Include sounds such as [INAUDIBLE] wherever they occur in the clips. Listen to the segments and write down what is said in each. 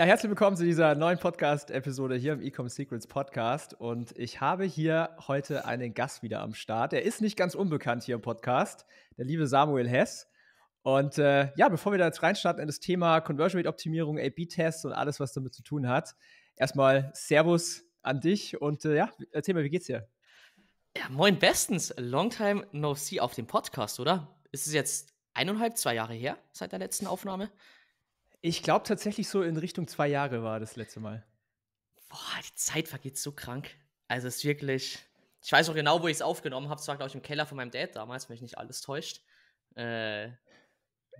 Ja, herzlich willkommen zu dieser neuen Podcast-Episode hier im Ecom Secrets Podcast. Und ich habe hier heute einen Gast wieder am Start. Er ist nicht ganz unbekannt hier im Podcast, der liebe Samuel Hess. Und äh, ja, bevor wir da jetzt reinstarten in das Thema Conversion Rate Optimierung, A-B-Tests und alles, was damit zu tun hat, erstmal Servus an dich und äh, ja, erzähl mal, wie geht's dir? Ja, moin, bestens. Long time no see auf dem Podcast, oder? Ist es jetzt eineinhalb, zwei Jahre her seit der letzten Aufnahme? Ich glaube tatsächlich so in Richtung zwei Jahre war das letzte Mal. Boah, die Zeit vergeht so krank. Also es ist wirklich. Ich weiß auch genau, wo ich es aufgenommen habe. Es war, glaube ich, im Keller von meinem Dad damals, wenn mich nicht alles täuscht. Äh,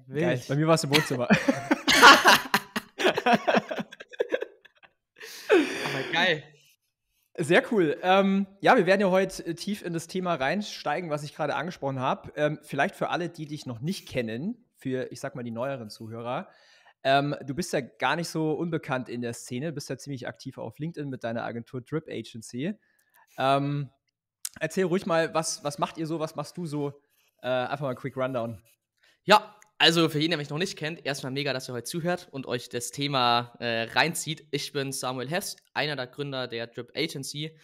Geil, bei mir war es im Wohnzimmer. [LAUGHS] Aber geil. Sehr cool. Ähm, ja, wir werden ja heute äh, tief in das Thema reinsteigen, was ich gerade angesprochen habe. Ähm, vielleicht für alle, die dich noch nicht kennen, für, ich sag mal, die neueren Zuhörer. Ähm, du bist ja gar nicht so unbekannt in der Szene, bist ja ziemlich aktiv auf LinkedIn mit deiner Agentur Drip Agency. Ähm, erzähl ruhig mal, was, was macht ihr so, was machst du so? Äh, einfach mal ein Quick Rundown. Ja, also für jeden, der mich noch nicht kennt, erstmal mega, dass ihr heute zuhört und euch das Thema äh, reinzieht. Ich bin Samuel Hess, einer der Gründer der Drip Agency.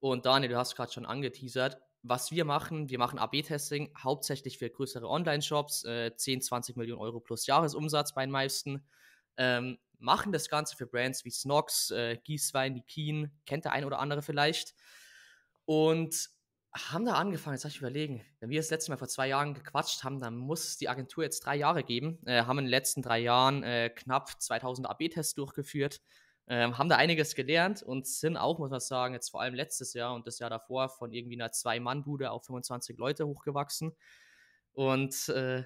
Und Daniel, du hast gerade schon angeteasert was wir machen, wir machen AB-Testing hauptsächlich für größere Online-Shops, äh, 10, 20 Millionen Euro plus Jahresumsatz bei den meisten. Ähm, machen das Ganze für Brands wie Snox, äh, Gieswein, Nikin, kennt der ein oder andere vielleicht. Und haben da angefangen, jetzt habe ich überlegen, wenn wir das letzte Mal vor zwei Jahren gequatscht haben, dann muss es die Agentur jetzt drei Jahre geben. Äh, haben in den letzten drei Jahren äh, knapp 2000 AB-Tests durchgeführt, ähm, haben da einiges gelernt und sind auch, muss man sagen, jetzt vor allem letztes Jahr und das Jahr davor von irgendwie einer Zwei-Mann-Bude auf 25 Leute hochgewachsen. Und äh,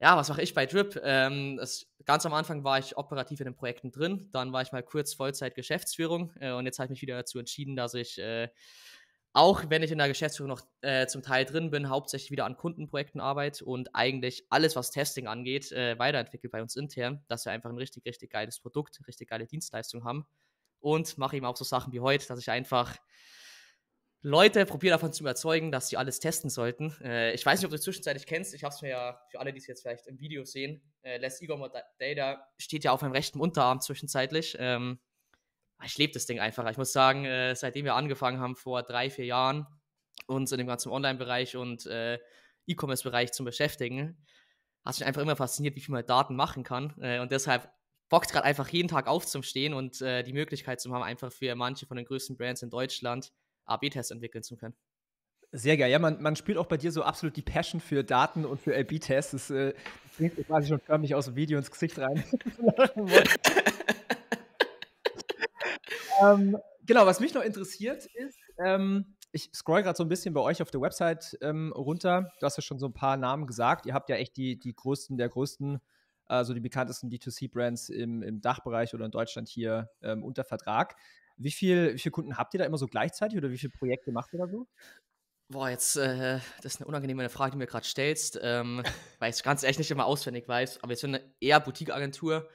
ja, was mache ich bei Drip? Ähm, es, ganz am Anfang war ich operativ in den Projekten drin, dann war ich mal kurz Vollzeit Geschäftsführung äh, und jetzt habe ich mich wieder dazu entschieden, dass ich äh, auch wenn ich in der Geschäftsführung noch äh, zum Teil drin bin, hauptsächlich wieder an Kundenprojekten arbeite und eigentlich alles, was Testing angeht, äh, weiterentwickelt bei uns intern, dass wir einfach ein richtig, richtig geiles Produkt, richtig geile Dienstleistung haben. Und mache eben auch so Sachen wie heute, dass ich einfach Leute probiere davon zu überzeugen, dass sie alles testen sollten. Äh, ich weiß nicht, ob du es zwischenzeitlich kennst, ich habe es mir ja für alle, die es jetzt vielleicht im Video sehen, äh, Less Igor Data steht ja auf meinem rechten Unterarm zwischenzeitlich. Ähm, Ah, ich lebe das Ding einfach. Ich muss sagen, äh, seitdem wir angefangen haben, vor drei, vier Jahren, uns in dem ganzen Online-Bereich und äh, E-Commerce-Bereich zu beschäftigen, hat mich einfach immer fasziniert, wie viel man Daten machen kann. Äh, und deshalb bockt gerade einfach jeden Tag aufzustehen und äh, die Möglichkeit zu haben, einfach für manche von den größten Brands in Deutschland AB-Tests entwickeln zu können. Sehr geil. Ja, man, man spürt auch bei dir so absolut die Passion für Daten und für AB-Tests. Das, äh, das bringt quasi schon förmlich aus dem Video ins Gesicht rein. [LAUGHS] [LAUGHS] ähm, genau, was mich noch interessiert ist, ähm, ich scroll gerade so ein bisschen bei euch auf der Website ähm, runter. Du hast ja schon so ein paar Namen gesagt. Ihr habt ja echt die, die größten der größten, also die bekanntesten D2C-Brands im, im Dachbereich oder in Deutschland hier ähm, unter Vertrag. Wie, viel, wie viele Kunden habt ihr da immer so gleichzeitig oder wie viele Projekte macht ihr da so? Boah, jetzt, äh, das ist eine unangenehme Frage, die du mir gerade stellst, ähm, [LAUGHS] weil ich es ganz ehrlich nicht immer auswendig weiß. Aber wir sind eine eher Boutique-Agentur.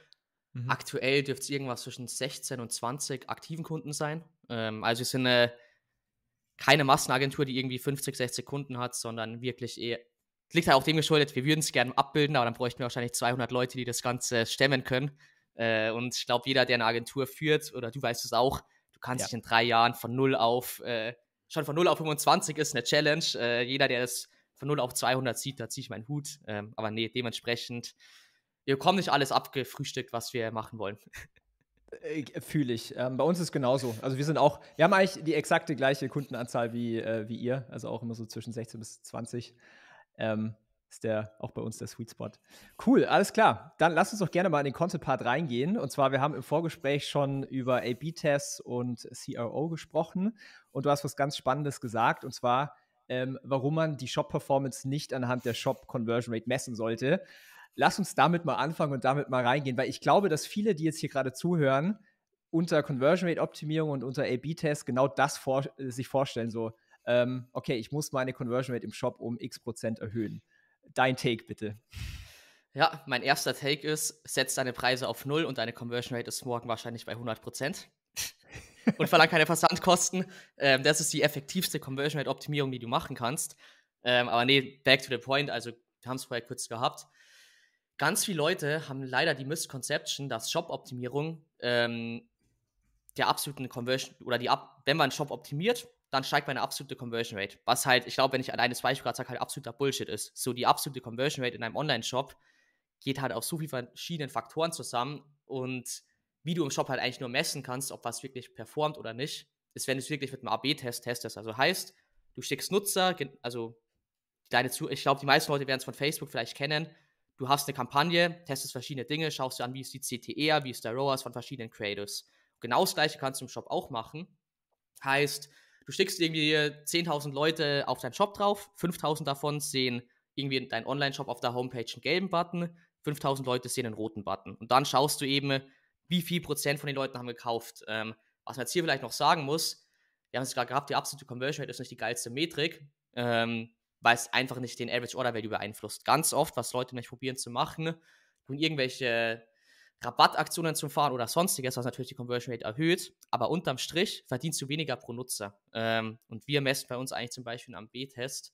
Mhm. Aktuell dürfte es irgendwas zwischen 16 und 20 aktiven Kunden sein. Ähm, also wir sind eine, äh, keine Massenagentur, die irgendwie 50, 60 Kunden hat, sondern wirklich eher, liegt halt auch dem geschuldet, wir würden es gerne abbilden, aber dann bräuchten wir wahrscheinlich 200 Leute, die das Ganze stemmen können. Äh, und ich glaube, jeder, der eine Agentur führt, oder du weißt es auch, du kannst ja. dich in drei Jahren von 0 auf, äh, schon von 0 auf 25 ist eine Challenge. Äh, jeder, der es von 0 auf 200 sieht, da ziehe ich meinen Hut. Ähm, aber nee, dementsprechend wir bekommen nicht alles abgefrühstückt, was wir machen wollen. [LAUGHS] Äh, äh, fühle ich. Ähm, bei uns ist genauso. Also wir sind auch, wir haben eigentlich die exakte gleiche Kundenanzahl wie, äh, wie ihr, also auch immer so zwischen 16 bis 20. Ähm, ist der auch bei uns der Sweet Spot. Cool, alles klar. Dann lasst uns doch gerne mal in den Content-Part reingehen. Und zwar, wir haben im Vorgespräch schon über A-B-Tests und CRO gesprochen. Und du hast was ganz Spannendes gesagt, und zwar, ähm, warum man die Shop-Performance nicht anhand der Shop-Conversion Rate messen sollte lass uns damit mal anfangen und damit mal reingehen, weil ich glaube, dass viele, die jetzt hier gerade zuhören, unter Conversion Rate Optimierung und unter A/B-Test genau das vor, äh, sich vorstellen, so ähm, okay, ich muss meine Conversion Rate im Shop um X Prozent erhöhen. Dein Take bitte. Ja, mein erster Take ist, setz deine Preise auf Null und deine Conversion Rate ist morgen wahrscheinlich bei 100 Prozent. [LAUGHS] und verlang keine Versandkosten. Ähm, das ist die effektivste Conversion Rate Optimierung, die du machen kannst. Ähm, aber nee, back to the point. Also, wir haben es vorher kurz gehabt ganz viele Leute haben leider die Misconception, dass Shop-Optimierung ähm, der absoluten Conversion oder die wenn man einen Shop optimiert, dann steigt meine absolute Conversion Rate. Was halt, ich glaube, wenn ich an eines Beispiel gerade sage, halt absoluter Bullshit ist. So die absolute Conversion Rate in einem Online-Shop geht halt auf so viele verschiedenen Faktoren zusammen und wie du im Shop halt eigentlich nur messen kannst, ob was wirklich performt oder nicht, ist, wenn du es wirklich mit einem AB-Test testest. Also heißt, du schickst Nutzer, also deine zu, ich glaube, die meisten Leute werden es von Facebook vielleicht kennen, du hast eine Kampagne, testest verschiedene Dinge, schaust dir an, wie ist die CTR, e wie ist der ROAS von verschiedenen Creators. Genau das gleiche kannst du im Shop auch machen. Heißt, du schickst irgendwie 10.000 Leute auf deinen Shop drauf, 5.000 davon sehen irgendwie deinen Online-Shop auf der Homepage einen gelben Button, 5.000 Leute sehen einen roten Button. Und dann schaust du eben, wie viel Prozent von den Leuten haben gekauft. Ähm, was man jetzt hier vielleicht noch sagen muss, wir haben es gerade gehabt, die absolute Conversion Rate ist nicht die geilste Metrik. Ähm, weil es einfach nicht den Average Order Value beeinflusst. Ganz oft, was Leute nämlich probieren zu machen, tun irgendwelche Rabattaktionen zu fahren oder sonstiges, was natürlich die Conversion Rate erhöht, aber unterm Strich verdienst du weniger pro Nutzer. Ähm, und wir messen bei uns eigentlich zum Beispiel am B-Test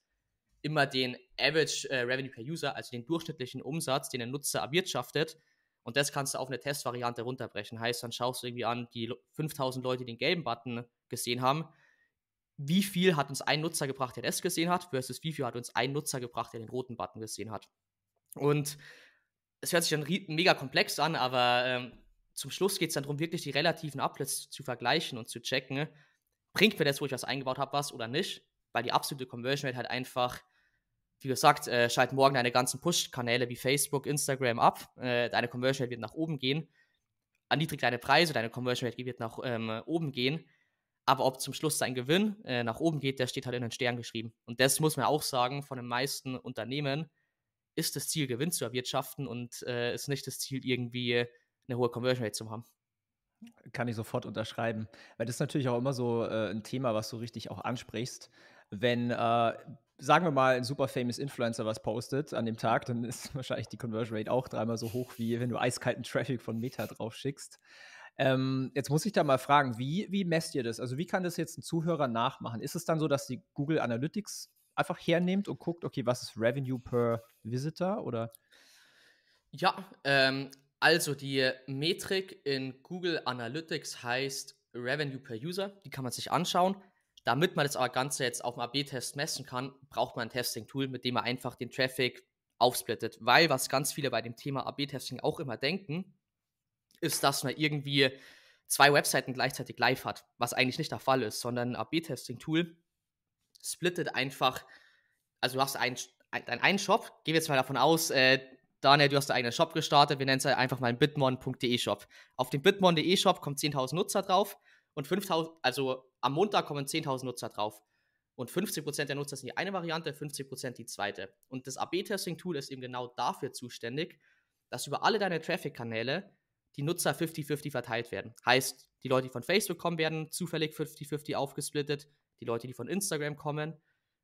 immer den Average äh, Revenue per User, also den durchschnittlichen Umsatz, den ein Nutzer erwirtschaftet. Und das kannst du auf eine Testvariante runterbrechen. Heißt, dann schaust du irgendwie an, die 5000 Leute, die den gelben Button gesehen haben, wie viel hat uns ein Nutzer gebracht, der das gesehen hat, versus wie viel hat uns ein Nutzer gebracht, der den roten Button gesehen hat. Und es hört sich dann mega komplex an, aber ähm, zum Schluss geht es dann darum, wirklich die relativen Uploads zu vergleichen und zu checken, bringt mir das, wo ich was eingebaut habe, was oder nicht, weil die absolute Conversion Rate halt einfach, wie gesagt, äh, schalt morgen deine ganzen Push-Kanäle wie Facebook, Instagram ab, äh, deine Conversion Rate wird nach oben gehen, erniedrigt deine Preise, deine Conversion Rate wird nach ähm, oben gehen aber ob zum Schluss sein Gewinn äh, nach oben geht, der steht halt in den Sternen geschrieben. Und das muss man auch sagen, von den meisten Unternehmen ist das Ziel, Gewinn zu erwirtschaften und äh, ist nicht das Ziel, irgendwie eine hohe Conversion Rate zu haben. Kann ich sofort unterschreiben. Weil das ist natürlich auch immer so äh, ein Thema, was du richtig auch ansprichst. Wenn äh, sagen wir mal, ein super famous Influencer was postet an dem Tag, dann ist [LAUGHS] wahrscheinlich die Conversion Rate auch dreimal so hoch, wie wenn du eiskalten Traffic von Meta drauf schickst. Ähm, jetzt muss ich da mal fragen, wie, wie messt ihr das? Also wie kann das jetzt ein Zuhörer nachmachen? Ist es dann so, dass die Google Analytics einfach hernimmt und guckt, okay, was ist Revenue per Visitor oder? Ja, ähm, also die Metrik in Google Analytics heißt Revenue per User. Die kann man sich anschauen. Damit man das Ganze jetzt auf dem AB-Test messen kann, braucht man ein Testing-Tool, mit dem man einfach den Traffic aufsplittet. Weil, was ganz viele bei dem Thema AB-Testing auch immer denken, ist, dass man irgendwie zwei Webseiten gleichzeitig live hat, was eigentlich nicht der Fall ist, sondern ein AB-Testing-Tool splittet einfach, also du hast einen, deinen einen Shop, gehen wir jetzt mal davon aus, äh, Daniel, du hast deinen eigenen Shop gestartet, wir nennen es einfach mal bitmon.de Shop. Auf dem bitmon.de Shop kommen 10.000 Nutzer drauf und 5.000, also am Montag kommen 10.000 Nutzer drauf. Und 50% der Nutzer sind die eine Variante, 50% die zweite. Und das AB-Testing-Tool ist eben genau dafür zuständig, dass über alle deine Traffic-Kanäle die Nutzer 50-50 verteilt werden. Heißt, die Leute, die von Facebook kommen, werden zufällig 50-50 aufgesplittet, die Leute, die von Instagram kommen.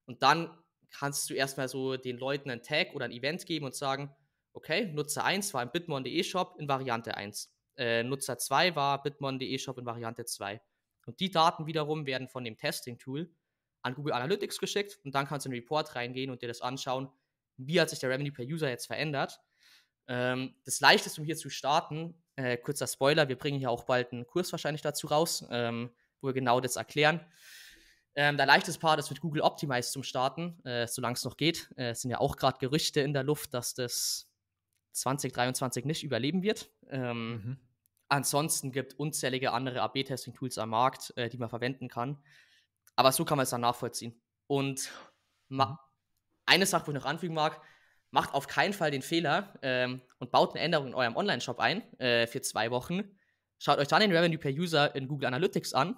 Und dann kannst du erstmal so den Leuten einen Tag oder ein Event geben und sagen, okay, Nutzer 1 war im bitmon.de Shop in Variante 1. Äh, Nutzer 2 war bitmon.de Shop in Variante 2. Und die Daten wiederum werden von dem Testing-Tool an Google Analytics geschickt und dann kannst du in den Report reingehen und dir das anschauen, wie hat sich der Revenue per User jetzt verändert. Ähm, das leichteste, um hier zu starten, äh, kurzer Spoiler, wir bringen hier auch bald einen Kurs wahrscheinlich dazu raus, ähm, wo wir genau das erklären. Ähm, der leichteste Part ist mit Google Optimize zum Starten, äh, solange es noch geht. Äh, es sind ja auch gerade Gerüchte in der Luft, dass das 2023 nicht überleben wird. Ähm, mhm. Ansonsten gibt unzählige andere AB-Testing-Tools am Markt, äh, die man verwenden kann. Aber so kann man es dann nachvollziehen. Und mhm. eine Sache, wo ich noch anfügen mag, macht auf keinen Fall den Fehler ähm, und baut eine Änderung in eurem Online-Shop ein äh, für zwei Wochen. Schaut euch dann den Revenue per User in Google Analytics an,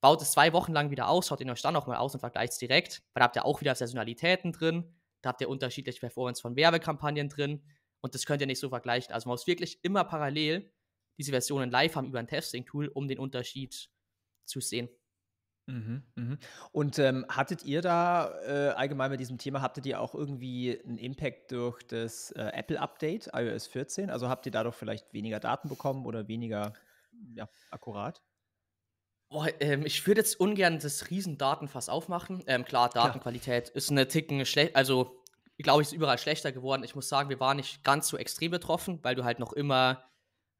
baut es zwei Wochen lang wieder aus, schaut ihn euch dann nochmal aus und vergleicht es direkt. Da habt ihr auch wieder Saisonalitäten drin, da habt ihr unterschiedliche Performance von Werbekampagnen drin und das könnt ihr nicht so vergleichen. Also man muss wirklich immer parallel diese Versionen live haben über ein Testing-Tool, um den Unterschied zu sehen. Mhm, mhm. Und ähm, hattet ihr da äh, allgemein mit diesem Thema, hattet ihr auch irgendwie einen Impact durch das äh, Apple-Update iOS 14? Also habt ihr dadurch vielleicht weniger Daten bekommen oder weniger ja, akkurat? Oh, ähm, ich würde jetzt ungern das Riesendatenfass aufmachen. Ähm, klar, Datenqualität klar. ist eine Ticken schlecht, also glaube ich, ist überall schlechter geworden. Ich muss sagen, wir waren nicht ganz so extrem betroffen, weil du halt noch immer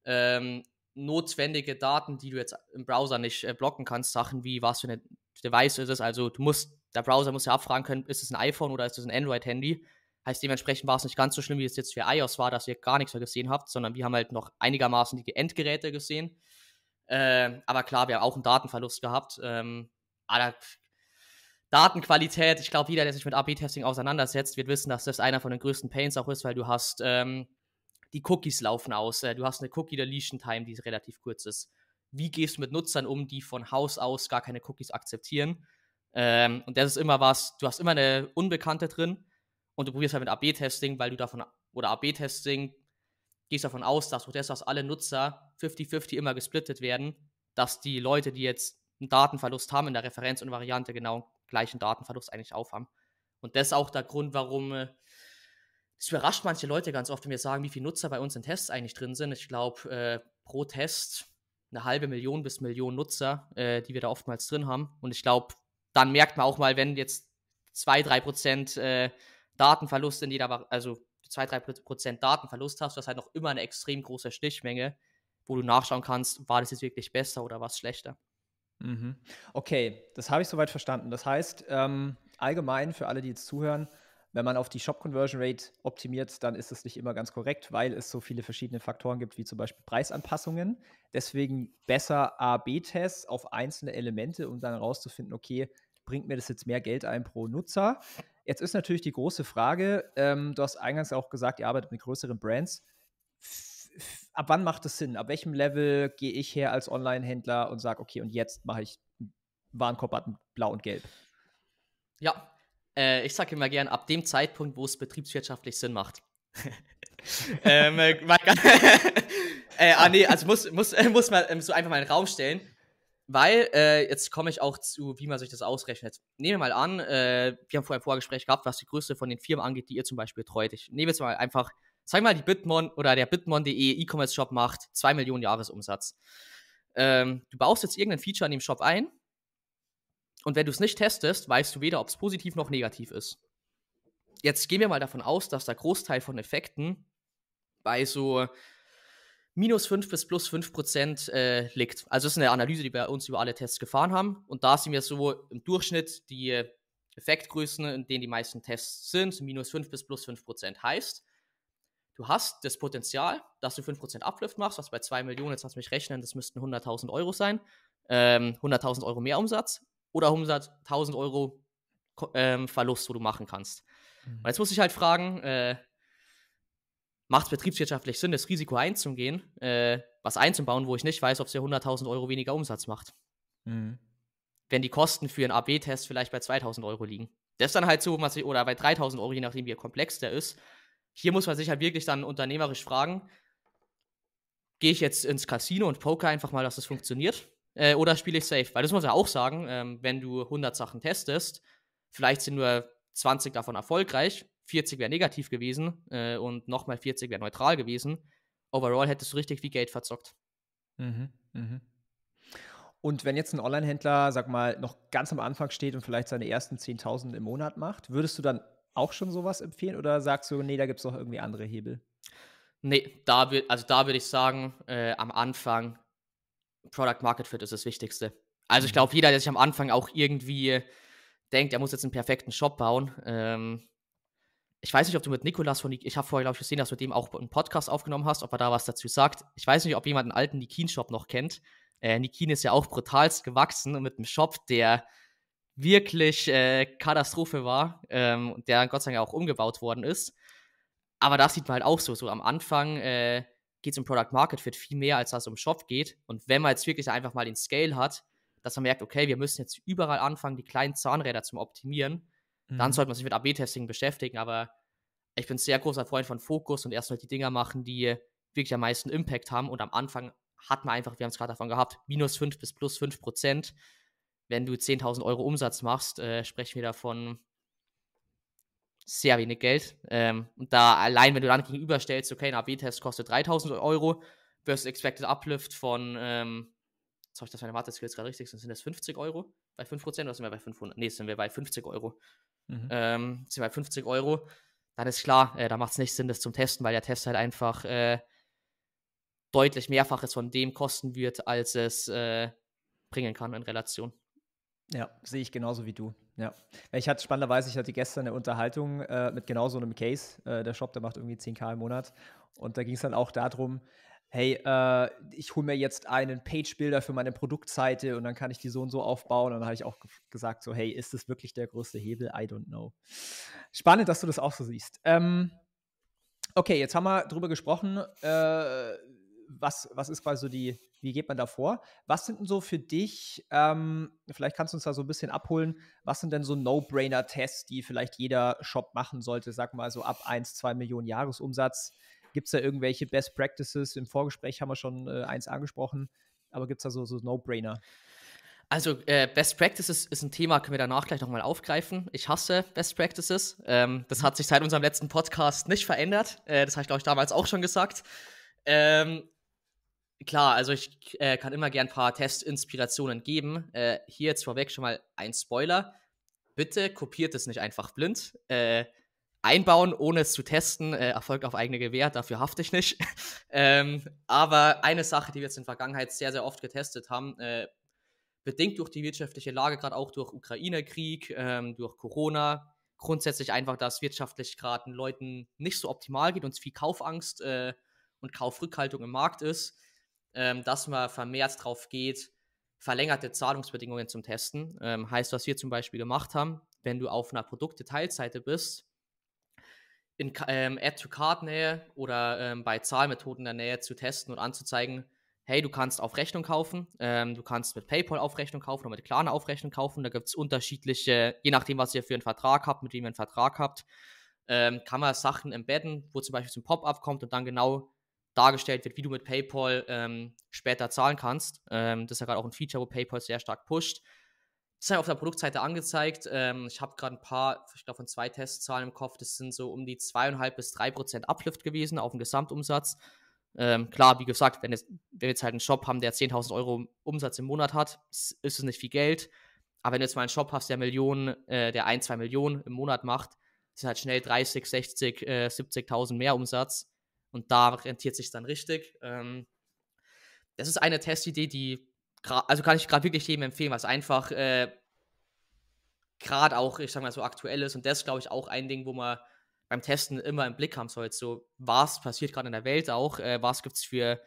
ähm, notwendige Daten, die du jetzt im Browser nicht äh, blocken kannst, Sachen wie was für ein Device ist es. Also du musst, der Browser muss ja abfragen können, ist es ein iPhone oder ist es ein Android-Handy. Heißt dementsprechend war es nicht ganz so schlimm, wie es jetzt für iOS war, dass ihr gar nichts mehr gesehen habt, sondern wir haben halt noch einigermaßen die Endgeräte gesehen. Äh, aber klar, wir haben auch einen Datenverlust gehabt. Ähm, aber Datenqualität, ich glaube, jeder, der sich mit AB-Testing auseinandersetzt, wird wissen, dass das einer von den größten Pains auch ist, weil du hast ähm, die Cookies laufen aus. Äh, du hast eine Cookie Deletion Time, die relativ kurz ist. Wie gehst du mit Nutzern um, die von Haus aus gar keine Cookies akzeptieren? Ähm, und das ist immer was, du hast immer eine Unbekannte drin und du probierst halt mit AB-Testing, weil du davon, oder AB-Testing, gehst davon aus, dass durch das, was alle Nutzer 50-50 immer gesplittet werden, dass die Leute, die jetzt einen Datenverlust haben in der Referenz und Variante, genau gleichen Datenverlust eigentlich aufhaben. Und das ist auch der Grund, warum äh, es überrascht manche Leute ganz oft, wenn wir sagen, wie viele Nutzer bei uns in Tests eigentlich drin sind. Ich glaube, äh, pro Test eine halbe Million bis Million Nutzer, äh, die wir da oftmals drin haben. Und ich glaube, dann merkt man auch mal, wenn jetzt zwei, drei Prozent äh, Datenverlust in jeder, also zwei, drei Prozent Datenverlust hast, du hast halt noch immer eine extrem große Stichmenge, wo du nachschauen kannst, war das jetzt wirklich besser oder was schlechter. Mhm. Okay, das habe ich soweit verstanden. Das heißt, ähm, allgemein für alle, die jetzt zuhören, wenn man auf die Shop-Conversion-Rate optimiert, dann ist es nicht immer ganz korrekt, weil es so viele verschiedene Faktoren gibt, wie zum Beispiel Preisanpassungen. Deswegen besser A-B-Tests auf einzelne Elemente, um dann herauszufinden, okay, bringt mir das jetzt mehr Geld ein pro Nutzer? Jetzt ist natürlich die große Frage, ähm, du hast eingangs auch gesagt, ihr arbeitet mit größeren Brands. Ab wann macht es Sinn? Ab welchem Level gehe ich her als Online-Händler und sage, okay, und jetzt mache ich Warenkorb blau und gelb? Ja, äh, ich sage immer gern, ab dem Zeitpunkt, wo es betriebswirtschaftlich Sinn macht. [LAUGHS] ähm, äh, [LAUGHS] äh, ah, nee, also muss, muss, äh, muss man ähm, so einfach mal in den Raum stellen. Weil, äh, jetzt komme ich auch zu, wie man sich das ausrechnet. Nehmen wir mal an, äh, wir haben vorher ein Vorgespräch gehabt, was die Größe von den Firmen angeht, die ihr zum Beispiel treut. Ich nehme jetzt mal einfach, sag mal, die Bitmon oder der Bitmon.de E-Commerce-Shop macht 2 Millionen Jahresumsatz. Ähm, du baust jetzt irgendein Feature an dem Shop ein, und wenn du es nicht testest, weißt du weder, ob es positiv noch negativ ist. Jetzt gehen wir mal davon aus, dass der Großteil von Effekten bei so minus 5 bis plus 5 Prozent äh, liegt. Also das ist eine Analyse, die wir uns über alle Tests gefahren haben. Und da sind wir so im Durchschnitt die Effektgrößen, in denen die meisten Tests sind, minus 5 bis plus 5 Prozent heißt, du hast das Potenzial, dass du 5 Prozent Uplift machst, was bei 2 Millionen, jetzt lass mich rechnen, das müssten 100.000 Euro sein, ähm, 100.000 Euro mehr Umsatz oder 100.000 Euro ähm, Verlust, wo du machen kannst. Mhm. Und jetzt muss ich halt fragen, äh, macht es betriebswirtschaftlich Sinn, das Risiko einzugehen, äh, was einzubauen, wo ich nicht weiß, ob es 100.000 Euro weniger Umsatz macht. Mhm. Wenn die Kosten für einen AB-Test vielleicht bei 2.000 Euro liegen. Das ist dann halt so, sich, oder bei 3.000 Euro, je nachdem, wie komplex der ist. Hier muss man sich halt wirklich dann unternehmerisch fragen, gehe ich jetzt ins Casino und poker einfach mal, dass es das funktioniert? Äh, oder spiele ich safe? Weil das muss ja auch sagen, ähm, wenn du 100 Sachen testest, vielleicht sind nur 20 davon erfolgreich, 40 wäre negativ gewesen äh, und nochmal 40 wäre neutral gewesen. Overall hättest du richtig wie Geld verzockt. Mhm, mhm. Und wenn jetzt ein Online-Händler, sag mal, noch ganz am Anfang steht und vielleicht seine ersten 10.000 im Monat macht, würdest du dann auch schon sowas empfehlen oder sagst du, nee, da gibt es noch irgendwie andere Hebel? Nee, da, also da würde ich sagen, äh, am Anfang Product Market Fit ist das Wichtigste. Also ich mhm. glaube, jeder, der sich am Anfang auch irgendwie denkt, er muss jetzt einen perfekten Shop bauen. Ähm, ich weiß nicht, ob du mit Nikolas von, ich habe vorher, glaube ich, gesehen, dass du mit dem auch einen Podcast aufgenommen hast, ob er da was dazu sagt. Ich weiß nicht, ob jemand einen alten Nikin-Shop noch kennt. Äh, Nikin ist ja auch brutalst gewachsen mit einem Shop, der wirklich äh, Katastrophe war ähm, der dann Gott sei Dank auch umgebaut worden ist. Aber das sieht man halt auch so, so am Anfang äh, geht es um Product Market Fit viel mehr, als dass es um Shop geht. Und wenn man jetzt wirklich einfach mal den Scale hat, dass man merkt, okay, wir müssen jetzt überall anfangen, die kleinen Zahnräder zu optimieren, mhm. dann sollte man sich mit AB-Testing beschäftigen. Aber ich bin ein sehr großer Freund von Fokus und erstmal die Dinger machen, die wirklich am meisten Impact haben. Und am Anfang hat man einfach, wir haben es gerade davon gehabt, minus 5 bis plus 5 Prozent. Wenn du 10.000 Euro Umsatz machst, äh, sprechen wir davon sehr wenig Geld. Ähm, und da allein, wenn du dann gegenüberstellst, okay, ein AB-Test kostet 3000 Euro versus Expected Uplift von, ähm, jetzt hoffe ich, das meine mathe jetzt gerade richtig sind, sind das 50 Euro bei 5% oder sind wir bei 500? Nee, sind wir bei 50 Euro. Mhm. Ähm, sind wir bei 50 Euro, dann ist klar, äh, da macht es nicht Sinn, das zum Testen, weil der Test halt einfach äh, deutlich mehrfaches von dem kosten wird, als es äh, bringen kann in Relation. Ja, sehe ich genauso wie du. Ja, ich hatte spannenderweise, ich hatte gestern eine Unterhaltung äh, mit genau so einem Case. Äh, der Shop, der macht irgendwie 10k im Monat. Und da ging es dann auch darum, hey, äh, ich hole mir jetzt einen Page-Builder für meine Produktseite und dann kann ich die so und so aufbauen. Und dann habe ich auch gesagt, so, hey, ist das wirklich der größte Hebel? I don't know. Spannend, dass du das auch so siehst. Ähm, okay, jetzt haben wir darüber gesprochen, äh, was, was ist quasi so die, wie geht man da vor? Was sind denn so für dich, ähm, vielleicht kannst du uns da so ein bisschen abholen, was sind denn so No-Brainer-Tests, die vielleicht jeder Shop machen sollte, sag mal so ab 1, 2 Millionen Jahresumsatz? Gibt es da irgendwelche Best Practices? Im Vorgespräch haben wir schon äh, eins angesprochen, aber gibt es da so, so No-Brainer? Also äh, Best Practices ist ein Thema, können wir danach gleich nochmal aufgreifen. Ich hasse Best Practices. Ähm, das hat sich seit unserem letzten Podcast nicht verändert. Äh, das habe ich, glaube ich, damals auch schon gesagt. Ähm, klar, also ich äh, kann immer gern ein paar Testinspirationen geben. Äh, hier jetzt vorweg schon mal ein Spoiler. Bitte kopiert es nicht einfach blind. Äh, einbauen, ohne es zu testen, äh, erfolgt auf eigene Gewähr, dafür hafte ich nicht. [LAUGHS] ähm, aber eine Sache, die wir jetzt in der Vergangenheit sehr, sehr oft getestet haben, äh, bedingt durch die wirtschaftliche Lage, gerade auch durch Ukraine-Krieg, ähm, durch Corona, grundsätzlich einfach, dass wirtschaftlich gerade den Leuten nicht so optimal geht und es viel Kaufangst äh, und Kaufrückhaltung im Markt ist ähm, dass man vermehrt drauf geht, verlängerte Zahlungsbedingungen zum Testen. Ähm, heißt, was wir zum Beispiel gemacht haben, wenn du auf einer Produktdetailseite bist, in ähm, Add-to-Card-Nähe oder ähm, bei Zahlmethoden in der Nähe zu testen und anzuzeigen, hey, du kannst auf Rechnung kaufen, ähm, du kannst mit PayPal auf Rechnung kaufen oder mit Klarna auf Rechnung kaufen. Da gibt es unterschiedliche, je nachdem, was ihr für einen Vertrag habt, mit wem ihr einen Vertrag habt, ähm, kann man Sachen embedden, wo zum Beispiel so ein Pop-up kommt und dann genau dargestellt wird, wie du mit PayPal ähm, später zahlen kannst. Ähm, das ist ja gerade auch ein Feature, wo PayPal sehr stark pusht. Das ist ja halt auf der Produktseite angezeigt. Ähm, ich habe gerade ein paar, ich glaube, von zwei Testzahlen im Kopf. Das sind so um die zweieinhalb bis drei Prozent Uplift gewesen auf den Gesamtumsatz. Ähm, klar, wie gesagt, wenn, es, wenn wir jetzt halt einen Shop haben, der 10.000 Euro Umsatz im Monat hat, ist es nicht viel Geld. Aber wenn du jetzt mal einen Shop hast, der Millionen, äh, der ein, zwei Millionen im Monat macht, sind halt schnell 30, 60, äh, 70.000 mehr Umsatz und da rentiert sich dann richtig. Ähm, das ist eine Testidee, die, also kann ich gerade wirklich jedem empfehlen, was einfach äh, gerade auch, ich sag mal, so aktuell ist. Und das ist, glaube ich, auch ein Ding, wo man beim Testen immer im Blick haben sollte. So, was passiert gerade in der Welt auch? Äh, was gibt es für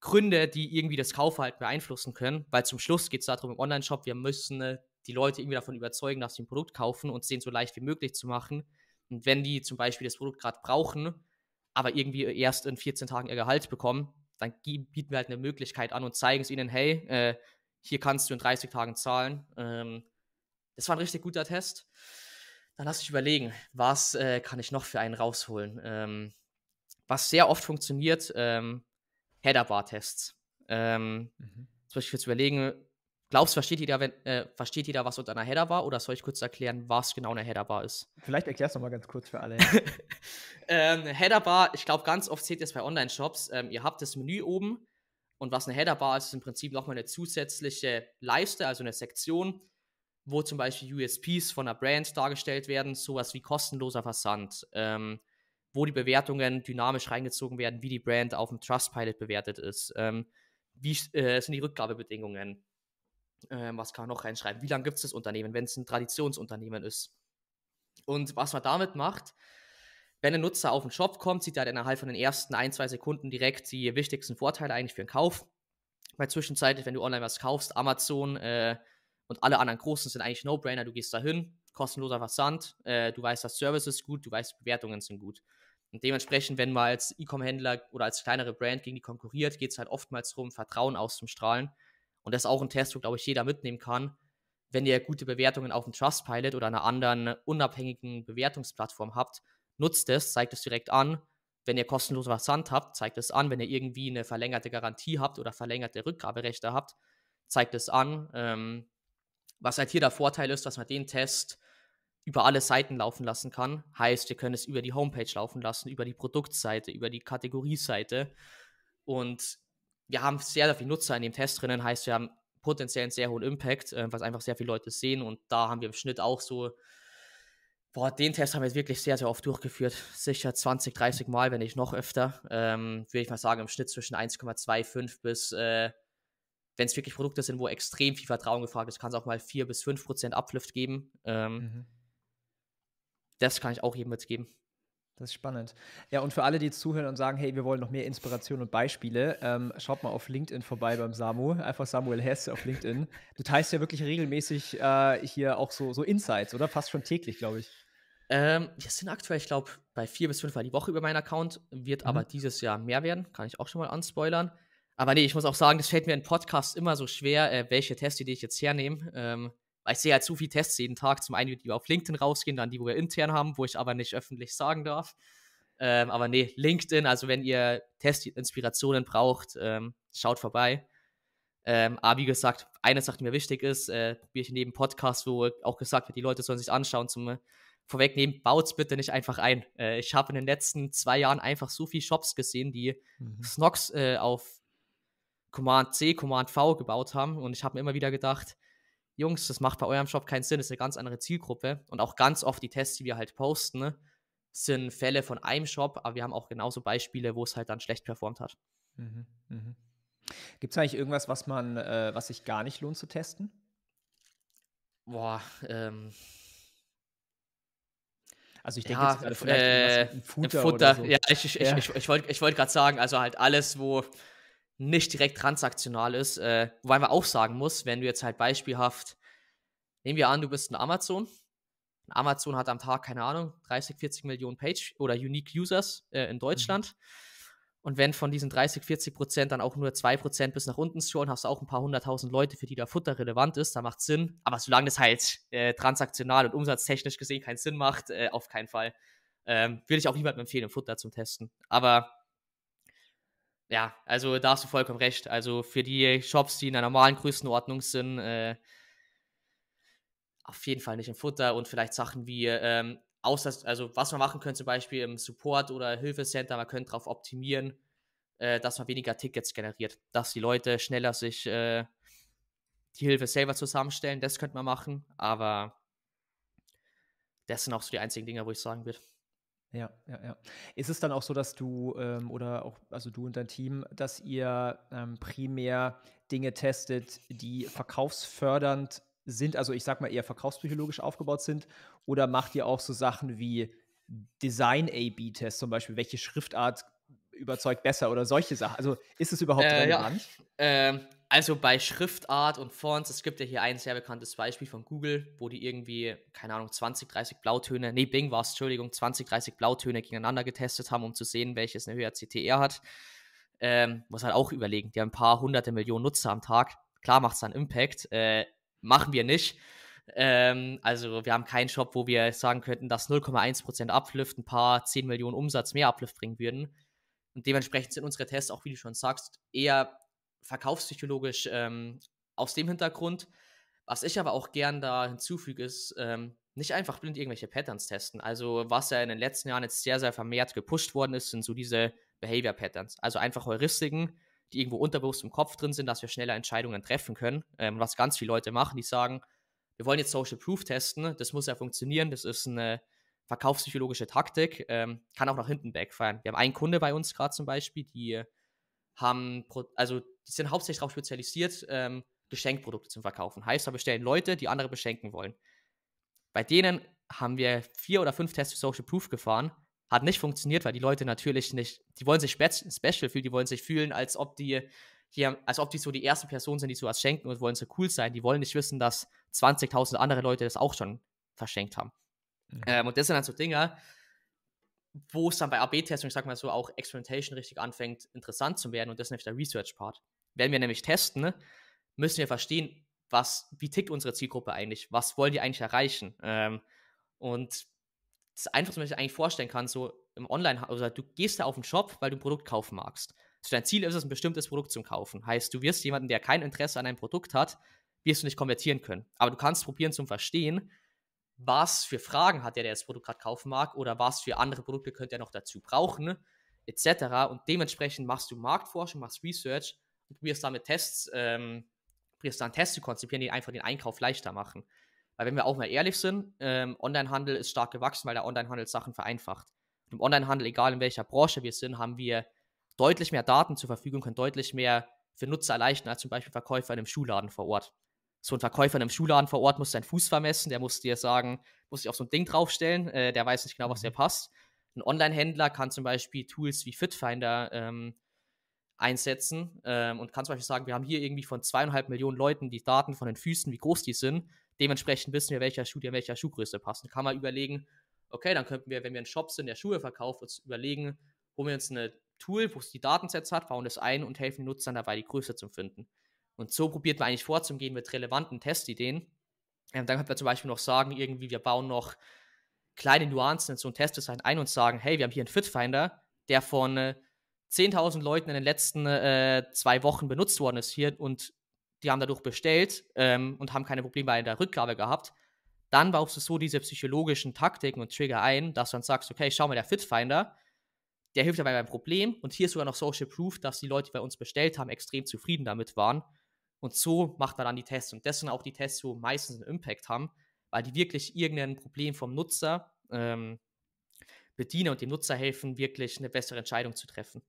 Gründe, die irgendwie das Kaufverhalten beeinflussen können? Weil zum Schluss geht es darum im Online-Shop, wir müssen äh, die Leute irgendwie davon überzeugen, dass sie ein Produkt kaufen und es denen so leicht wie möglich zu machen. Und wenn die zum Beispiel das Produkt gerade brauchen, aber irgendwie erst in 14 Tagen ihr Gehalt bekommen, dann bieten wir halt eine Möglichkeit an und zeigen es ihnen, hey, äh, hier kannst du in 30 Tagen zahlen. Ähm, das war ein richtig guter Test. Dann lass ich überlegen, was äh, kann ich noch für einen rausholen? Ähm, was sehr oft funktioniert, ähm, Header-Bar-Tests. Ähm, mhm. Zum Beispiel zu überlegen, Glaubst versteht jeder, wenn, äh, versteht jeder, was unter einer Header war? Oder soll ich kurz erklären, was genau eine Headerbar ist? Vielleicht erklärst du mal ganz kurz für alle. [LAUGHS] ähm, Headerbar, ich glaube, ganz oft seht ihr es bei Online-Shops. Ähm, ihr habt das Menü oben und was eine Headerbar ist, ist im Prinzip nochmal eine zusätzliche Leiste, also eine Sektion, wo zum Beispiel USPs von einer Brand dargestellt werden, sowas wie kostenloser Versand, ähm, wo die Bewertungen dynamisch reingezogen werden, wie die Brand auf dem Trustpilot bewertet ist, ähm, wie äh, sind die Rückgabebedingungen ähm, was kann man noch reinschreiben? Wie lange gibt es das Unternehmen, wenn es ein Traditionsunternehmen ist? Und was man damit macht, wenn ein Nutzer auf den Shop kommt, sieht er halt innerhalb von den ersten ein, zwei Sekunden direkt die wichtigsten Vorteile eigentlich für den Kauf. Weil zwischenzeitlich, wenn du online was kaufst, Amazon äh, und alle anderen Großen sind eigentlich No-Brainer. Du gehst da hin, kostenloser Versand, äh, du weißt, das Service ist gut, du weißt, Bewertungen sind gut. Und dementsprechend, wenn man als E-Com-Händler oder als kleinere Brand gegen die konkurriert, geht es halt oftmals darum, Vertrauen auszustrahlen. Und das ist auch ein Test, wo, glaube ich, jeder mitnehmen kann. Wenn ihr gute Bewertungen auf dem Trustpilot oder einer anderen unabhängigen Bewertungsplattform habt, nutzt es, zeigt es direkt an. Wenn ihr kostenlosen Versand habt, zeigt es an. Wenn ihr irgendwie eine verlängerte Garantie habt oder verlängerte Rückgaberechte habt, zeigt es an. Ähm, was halt hier der Vorteil ist, dass man den Test über alle Seiten laufen lassen kann. Heißt, ihr könnt es über die Homepage laufen lassen, über die Produktseite, über die Kategorieseite. Und wir haben sehr, sehr viele Nutzer in dem Test drinnen, heißt, wir haben potenziell einen sehr hohen Impact, äh, was einfach sehr viele Leute sehen und da haben wir im Schnitt auch so, boah, den Test haben wir jetzt wirklich sehr, sehr oft durchgeführt, sicher 20, 30 Mal, wenn nicht noch öfter, ähm, würde ich mal sagen, im Schnitt zwischen 1,25 bis, äh, wenn es wirklich Produkte sind, wo extrem viel Vertrauen gefragt ist, kann es auch mal 4 bis 5 Prozent Uplift geben. Ähm, mhm. Das kann ich auch jedem mitgeben. Das ist spannend. Ja, und für alle, die jetzt zuhören und sagen, hey, wir wollen noch mehr Inspiration und Beispiele, ähm, schaut mal auf LinkedIn vorbei beim Samu. Einfach Samuel Hess auf LinkedIn. Du teilst ja wirklich regelmäßig äh, hier auch so, so Insights, oder? Fast schon täglich, glaube ich. Ähm, wir sind aktuell, ich glaube, bei vier bis fünfmal die Woche über meinen Account. Wird mhm. aber dieses Jahr mehr werden. Kann ich auch schon mal anspoilern. Aber nee, ich muss auch sagen, das fällt mir in Podcasts immer so schwer, äh, welche Tests, die ich jetzt hernehme. Ähm, weil ich sehe halt so viele Tests jeden Tag. Zum einen, die wir auf LinkedIn rausgehen, dann die, wo wir intern haben, wo ich aber nicht öffentlich sagen darf. Ähm, aber nee, LinkedIn, also wenn ihr Testinspirationen braucht, ähm, schaut vorbei. Ähm, aber wie gesagt, eine Sache, die mir wichtig ist, äh, probiere ich neben Podcast, wo auch gesagt wird, die Leute sollen sich anschauen, zum äh, Vorwegnehmen, baut es bitte nicht einfach ein. Äh, ich habe in den letzten zwei Jahren einfach so viele Shops gesehen, die mhm. Snox äh, auf Command C, Command V gebaut haben und ich habe mir immer wieder gedacht, Jungs, das macht bei eurem Shop keinen Sinn, das ist eine ganz andere Zielgruppe. Und auch ganz oft die Tests, die wir halt posten, ne, sind Fälle von einem Shop, aber wir haben auch genauso Beispiele, wo es halt dann schlecht performt hat. Mhm, mh. Gibt es eigentlich irgendwas, was man, äh, was sich gar nicht lohnt zu testen? Boah, ähm. Also ich denke ja, jetzt gerade äh, vielleicht äh, Futter, Futter so. Ja, ich, ich, ja. ich, ich, ich wollte wollt gerade sagen, also halt alles, wo nicht direkt transaktional ist. Äh, wobei man auch sagen muss, wenn du jetzt halt beispielhaft, nehmen wir an, du bist ein Amazon. Amazon hat am Tag, keine Ahnung, 30, 40 Millionen Page oder Unique Users äh, in Deutschland. Mhm. Und wenn von diesen 30, 40 Prozent dann auch nur 2 Prozent bis nach unten scrollen, hast du auch ein paar hunderttausend Leute, für die da Futter relevant ist. Da macht Sinn. Aber solange das halt äh, transaktional und umsatztechnisch gesehen keinen Sinn macht, äh, auf keinen Fall. Ähm, würde ich auch niemandem empfehlen, Futter zum Testen. Aber ja, also da hast du vollkommen recht. Also für die Shops, die in einer normalen Größenordnung sind, äh, auf jeden Fall nicht im Futter und vielleicht Sachen wie, ähm, außer, also was man machen könnte, zum Beispiel im Support oder Hilfecenter, man könnte darauf optimieren, äh, dass man weniger Tickets generiert, dass die Leute schneller sich äh, die Hilfe selber zusammenstellen, das könnte man machen, aber das sind auch so die einzigen Dinge, wo ich sagen würde. Ja, ja, ja. Ist es dann auch so, dass du ähm, oder auch, also du und dein Team, dass ihr ähm, primär Dinge testet, die verkaufsfördernd sind, also ich sag mal eher verkaufspsychologisch aufgebaut sind, oder macht ihr auch so Sachen wie Design-A-B-Tests, zum Beispiel, welche Schriftart überzeugt besser oder solche Sachen? Also ist es überhaupt äh, relevant? Ja. Äh, also bei Schriftart und Fonts, es gibt ja hier ein sehr bekanntes Beispiel von Google, wo die irgendwie, keine Ahnung, 20, 30 Blautöne, nee, Bing war es, Entschuldigung, 20, 30 Blautöne gegeneinander getestet haben, um zu sehen, welches eine höhere CTR hat. Ähm, muss halt auch überlegen, die haben ein paar hunderte Millionen Nutzer am Tag. Klar macht es einen Impact, äh, machen wir nicht. Ähm, also wir haben keinen Shop, wo wir sagen könnten, dass 0,1% Uplift ein paar 10 Millionen Umsatz mehr Uplift bringen würden. Und dementsprechend sind unsere Tests, auch wie du schon sagst, eher verkaufspsychologisch ähm, aus dem Hintergrund. Was ich aber auch gern da hinzufüge, ist ähm, nicht einfach blind irgendwelche Patterns testen. Also was ja in den letzten Jahren jetzt sehr, sehr vermehrt gepusht worden ist, sind so diese Behavior Patterns. Also einfach Heuristiken, die irgendwo unterbewusst im Kopf drin sind, dass wir schneller Entscheidungen treffen können. Ähm, was ganz viele Leute machen, die sagen, wir wollen jetzt Social Proof testen, das muss ja funktionieren, das ist eine verkaufspsychologische Taktik, ähm, kann auch nach hinten backfallen. Wir haben einen Kunde bei uns gerade zum Beispiel, die haben, also die sind hauptsächlich darauf spezialisiert, ähm, Geschenkprodukte zu verkaufen. Heißt, da bestellen Leute, die andere beschenken wollen. Bei denen haben wir vier oder fünf Tests für Social Proof gefahren. Hat nicht funktioniert, weil die Leute natürlich nicht, die wollen sich spe special fühlen, die wollen sich fühlen, als ob die hier, als ob die so die erste Person sind, die sowas schenken und wollen so cool sein. Die wollen nicht wissen, dass 20.000 andere Leute das auch schon verschenkt haben. Mhm. Ähm, und das sind dann halt so Dinger, wo es dann bei AB-Testung, ich sag mal so, auch Experimentation richtig anfängt, interessant zu werden. Und das ist nämlich der Research-Part. Wenn wir nämlich testen, ne, müssen wir verstehen, was, wie tickt unsere Zielgruppe eigentlich? Was wollen die eigentlich erreichen? Ähm, und das Einfachste, was ich eigentlich vorstellen kann, so im Online, also du gehst da auf den Shop, weil du ein Produkt kaufen magst. Also dein Ziel ist es, ein bestimmtes Produkt zu kaufen. Heißt, du wirst jemanden, der kein Interesse an einem Produkt hat, wirst du nicht konvertieren können. Aber du kannst probieren zum Verstehen, was für Fragen hat der, der das Produkt gerade kaufen mag oder was für andere Produkte könnte er noch dazu brauchen, ne, etc. Und dementsprechend machst du Marktforschung, machst Research und probierst damit Tests, ähm, probierst dann Tests zu konzipieren, die einfach den Einkauf leichter machen. Weil wenn wir auch mal ehrlich sind, ähm, Onlinehandel ist stark gewachsen, weil der Onlinehandel Sachen vereinfacht. Und Im Onlinehandel, egal in welcher Branche wir sind, haben wir deutlich mehr Daten zur Verfügung, können deutlich mehr für Nutzer erleichtern als zum Beispiel Verkäufer in einem Schuhladen vor Ort so ein Verkäufer in einem Schuhladen vor Ort muss seinen Fuß vermessen, der muss dir sagen, muss sich auf so ein Ding draufstellen, äh, der weiß nicht genau, was mhm. dir passt. Ein Online-Händler kann zum Beispiel Tools wie Fitfinder ähm, einsetzen ähm, und kann zum Beispiel sagen, wir haben hier irgendwie von zweieinhalb Millionen Leuten die Daten von den Füßen, wie groß die sind. Dementsprechend wissen wir, welcher Schuh dir in welcher Schuhgröße passt. Dann kann man überlegen, okay, dann könnten wir, wenn wir einen Shop sind, der Schuhe verkauft, uns überlegen, holen wir uns ein Tool, wo es die Datensets hat, bauen das ein und helfen den Nutzern dabei, die Größe zu finden. Und so probiert man eigentlich vorzugehen mit relevanten Testideen. Ähm, dann könnte man zum Beispiel noch sagen, irgendwie, wir bauen noch kleine Nuancen in so ein Testdesign ein und sagen, hey, wir haben hier einen Fitfinder, der von äh, 10.000 Leuten in den letzten äh, zwei Wochen benutzt worden ist hier und die haben dadurch bestellt ähm, und haben keine Probleme bei der Rückgabe gehabt. Dann baust du so diese psychologischen Taktiken und Trigger ein, dass du dann sagst, okay, schau mal, der Fitfinder, der hilft dabei beim Problem und hier ist sogar noch Social Proof, dass die Leute, die bei uns bestellt haben, extrem zufrieden damit waren. Und so macht er dann die Tests. Und das sind auch die Tests, die meistens einen Impact haben, weil die wirklich irgendein Problem vom Nutzer ähm, bedienen und dem Nutzer helfen, wirklich eine bessere Entscheidung zu treffen.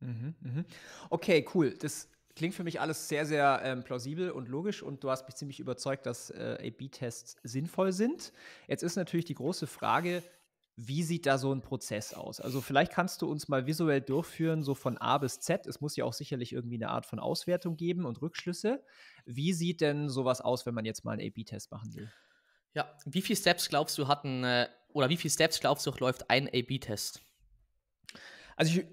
Mhm, mh. Okay, cool. Das klingt für mich alles sehr, sehr ähm, plausibel und logisch und du hast mich ziemlich überzeugt, dass äh, A-B-Tests sinnvoll sind. Jetzt ist natürlich die große Frage, wie sieht da so ein Prozess aus? Also vielleicht kannst du uns mal visuell durchführen, so von A bis Z. Es muss ja auch sicherlich irgendwie eine Art von Auswertung geben und Rückschlüsse. Wie sieht denn sowas aus, wenn man jetzt mal einen A-B-Test machen will? Ja, wie viele Steps glaubst du hatten äh, oder wie viele Steps glaubst du läuft ein A-B-Test? Also ich,